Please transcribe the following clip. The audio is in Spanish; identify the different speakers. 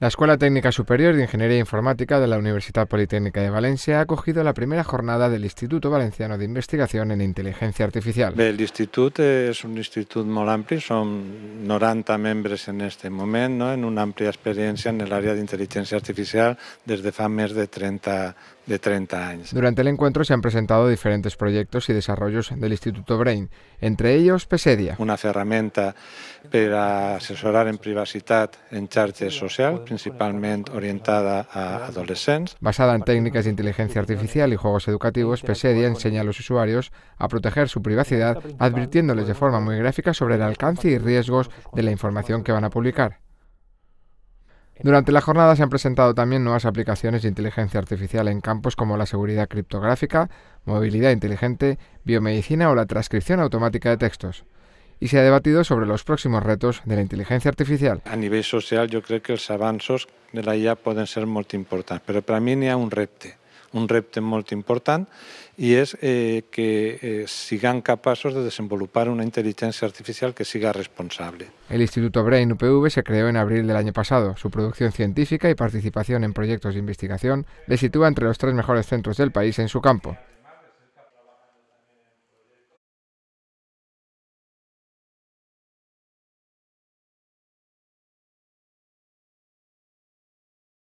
Speaker 1: La Escuela Técnica Superior de Ingeniería Informática de la Universidad Politécnica de Valencia ha acogido la primera jornada del Instituto Valenciano de Investigación en Inteligencia Artificial.
Speaker 2: El instituto es un instituto muy amplio, son 90 miembros en este momento, en una amplia experiencia en el área artificial desde de fa de 30 de 30 años.
Speaker 1: Durante el encuentro se han presentado diferentes proyectos y desarrollos del Instituto Brain, entre ellos Pesedia.
Speaker 2: Una herramienta
Speaker 1: para asesorar en privacidad en xarxes social, principalmente orientada a adolescentes. Basada en técnicas de inteligencia artificial y juegos educativos, Pesedia enseña a los usuarios a proteger su privacidad, advirtiéndoles de forma muy gráfica sobre el alcance y riesgos de la información que van a publicar. Durante la jornada se han presentado también nuevas aplicaciones de inteligencia artificial en campos como la seguridad criptográfica, movilidad inteligente, biomedicina o la transcripción automática de textos y se ha debatido sobre los próximos retos de la inteligencia artificial.
Speaker 2: A nivel social yo creo que los avances de la IA ...pueden ser muy importantes... ...pero para mí ni un repte un repte muy importante... ...y es eh, que eh, sigan capaces de desenvolupar una inteligencia artificial que siga
Speaker 1: responsable. El Instituto Brain UPV se creó en abril del año pasado. Su producción científica y participación en proyectos de investigación le sitúa entre los tres mejores centros del país en su campo.